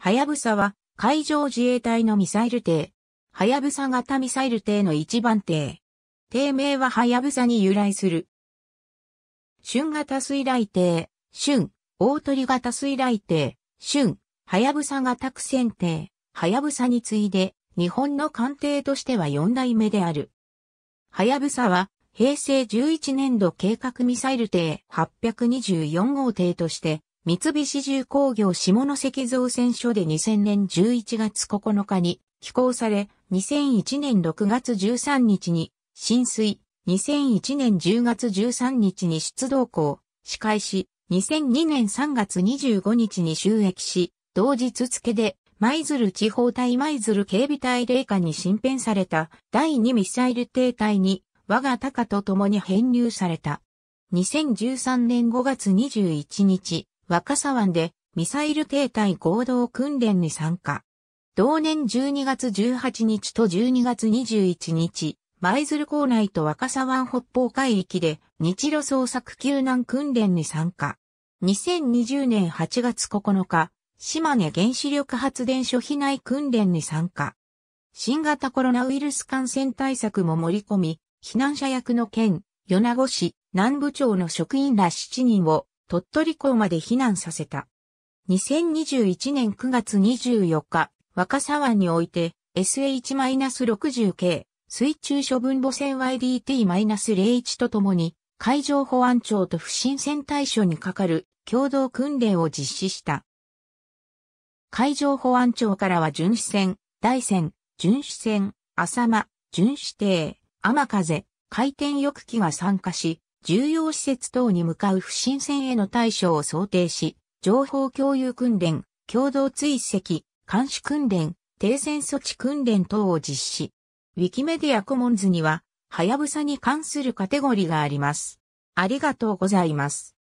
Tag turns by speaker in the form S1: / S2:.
S1: はやぶさは海上自衛隊のミサイル艇。はやぶさ型ミサイル艇の一番艇。艇名ははやぶさに由来する。春型水雷艇、春、大鳥型水雷艇、春、はやぶさ型苦戦艇、はやぶさに次いで、日本の艦艇としては4代目である。はやぶさは、平成11年度計画ミサイル艇824号艇として、三菱重工業下関造船所で2000年11月9日に寄港され、2001年6月13日に浸水、2001年10月13日に出動港、司会し、2002年3月25日に収益し、同日付で、舞鶴地方隊舞鶴警備隊霊下に新編された第2ミサイル艇隊に我が鷹と共に編入された。2013年5月21日、若狭湾でミサイル艇隊合同訓練に参加。同年12月18日と12月21日、舞鶴港内と若狭湾北方海域で日露捜索救難訓練に参加。2020年8月9日、島根原子力発電所避難訓練に参加。新型コロナウイルス感染対策も盛り込み、避難者役の県、米子市、南部町の職員ら7人を鳥取港まで避難させた。2021年9月24日、若狭湾において SH-60 k 水中処分母船 YDT-01 とともに海上保安庁と不審船対処にかかる共同訓練を実施した。海上保安庁からは巡視船、大船、巡視船、浅間、巡視艇、雨風、回転翼機が参加し、重要施設等に向かう不審船への対処を想定し、情報共有訓練、共同追跡、監視訓練、停戦措置訓練等を実施。ウィキメディアコモンズには、はやぶさに関するカテゴリがあります。ありがとうございます。